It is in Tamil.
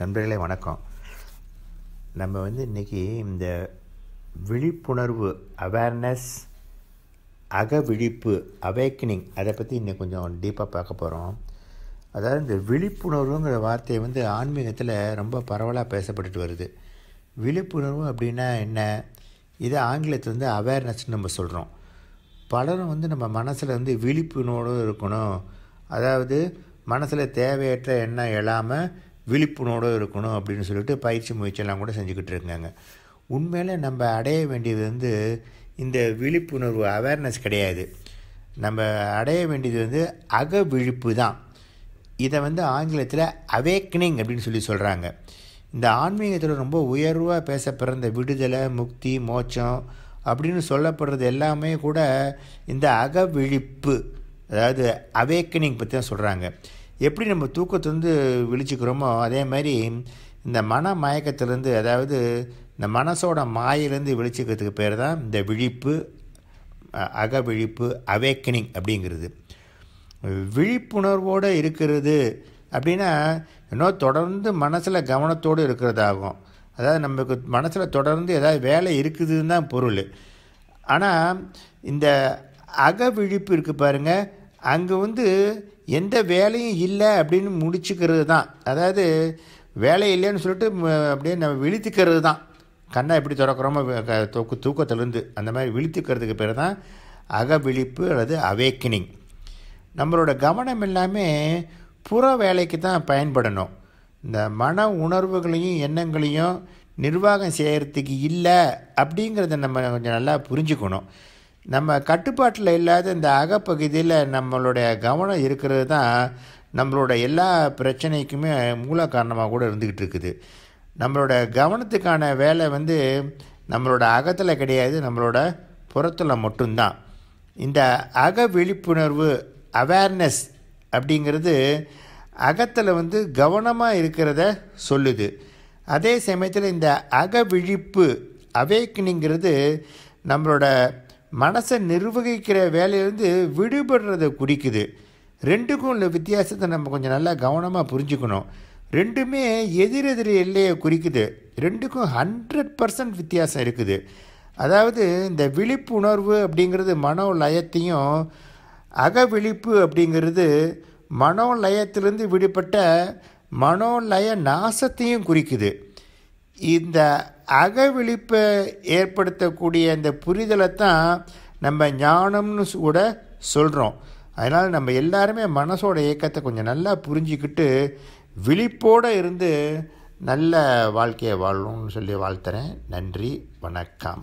நண்பர்களே வணக்கம் நம்ம வந்து இன்றைக்கி இந்த விழிப்புணர்வு அவேர்னஸ் அக விழிப்பு அவேக்கனிங் அதை பற்றி இன்றைக்கி கொஞ்சம் டீப்பாக பார்க்க போகிறோம் அதாவது இந்த விழிப்புணர்வுங்கிற வார்த்தையை வந்து ஆன்மீகத்தில் ரொம்ப பரவலாக பேசப்பட்டுட்டு வருது விழிப்புணர்வு அப்படின்னா என்ன இதை ஆங்கிலத்தில் வந்து அவேர்னஸ்ன்னு நம்ம சொல்கிறோம் பலரும் வந்து நம்ம மனசில் வந்து விழிப்புணர்வோடு இருக்கணும் அதாவது மனசில் தேவையற்ற எண்ணம் இல்லாமல் விழிப்புணோடு இருக்கணும் அப்படின்னு சொல்லிட்டு பயிற்சி முயற்சியெல்லாம் கூட செஞ்சுக்கிட்டு இருக்காங்க உண்மையில் நம்ம அடைய வேண்டியது வந்து இந்த விழிப்புணர்வு அவேர்னஸ் கிடையாது நம்ம அடைய வேண்டியது வந்து அக விழிப்பு தான் இதை வந்து ஆங்கிலத்தில் அவேக்கனிங் அப்படின்னு சொல்லி சொல்கிறாங்க இந்த ஆன்மீகத்தில் ரொம்ப உயர்வாக பேச பிறந்த விடுதலை முக்தி மோட்சம் அப்படின்னு சொல்லப்படுறது எல்லாமே கூட இந்த அகவிழிப்பு அதாவது அவேக்கனிங் பற்றி தான் சொல்கிறாங்க எப்படி நம்ம தூக்கத்திலேருந்து விழிச்சுக்கிறோமோ அதே மாதிரி இந்த மன மயக்கத்திலேருந்து அதாவது இந்த மனசோட மாயிலேருந்து விழிச்சுக்கிறதுக்கு பேர் தான் இந்த விழிப்பு அக விழிப்பு அவேக்கனிங் அப்படிங்கிறது விழிப்புணர்வோடு இருக்கிறது அப்படின்னா இன்னும் தொடர்ந்து மனசில் கவனத்தோடு இருக்கிறதாகும் அதாவது நமக்கு மனசில் தொடர்ந்து ஏதாவது வேலை இருக்குதுன்னு தான் பொருள் ஆனால் இந்த அகவிழிப்பு இருக்குது பாருங்கள் அங்கே வந்து எந்த வேலையும் இல்லை அப்படின்னு முடிச்சுக்கிறது தான் அதாவது வேலை இல்லைன்னு சொல்லிட்டு அப்படியே நம்ம விழித்துக்கிறது தான் கண்ணை எப்படி திறக்கிறோமோ தூக்கு அந்த மாதிரி விழித்துக்கிறதுக்கு பேர் தான் அகவிழிப்பு அல்லது அவேக்கனிங் நம்மளோட கவனம் எல்லாமே புற வேலைக்கு தான் பயன்படணும் இந்த மன உணர்வுகளையும் எண்ணங்களையும் நிர்வாகம் செய்கிறதுக்கு இல்லை அப்படிங்கிறத நம்ம கொஞ்சம் நல்லா புரிஞ்சுக்கணும் நம்ம கட்டுப்பாட்டில் இல்லாத இந்த அகப்பகுதியில் நம்மளுடைய கவனம் இருக்கிறது தான் நம்மளோட எல்லா பிரச்சனைக்குமே மூல காரணமாக கூட இருந்துக்கிட்டு இருக்குது நம்மளோட கவனத்துக்கான வேலை வந்து நம்மளோட அகத்தில் கிடையாது நம்மளோட புறத்தில் மட்டும்தான் இந்த அக விழிப்புணர்வு அவேர்னஸ் அப்படிங்கிறது அகத்தில் வந்து கவனமாக இருக்கிறத சொல்லுது அதே சமயத்தில் இந்த அக விழிப்பு அவேக்கனிங்கிறது நம்மளோட மனசை நிர்வகிக்கிற வேலையிலேருந்து விடுபடுறதை குறிக்குது ரெண்டுக்கும் உள்ள வித்தியாசத்தை நம்ம கொஞ்சம் நல்லா கவனமாக புரிஞ்சுக்கணும் ரெண்டுமே எதிரெதிர் எல்லையை குறிக்குது ரெண்டுக்கும் ஹண்ட்ரட் பர்சன்ட் வித்தியாசம் இருக்குது அதாவது இந்த விழிப்புணர்வு அப்படிங்கிறது மனோ லயத்தையும் அகவிழிப்பு அப்படிங்கிறது மனோலயத்திலிருந்து விடுபட்ட மனோலய நாசத்தையும் குறிக்குது இந்த அகவிழிப்பை ஏற்படுத்தக்கூடிய இந்த புரிதலை தான் நம்ம ஞானம்னு கூட சொல்கிறோம் அதனால் நம்ம எல்லாருமே மனசோட இயக்கத்தை கொஞ்சம் நல்லா புரிஞ்சிக்கிட்டு விழிப்போடு இருந்து நல்ல வாழ்க்கையை வாழணும்னு சொல்லி வாழ்த்துறேன் நன்றி வணக்கம்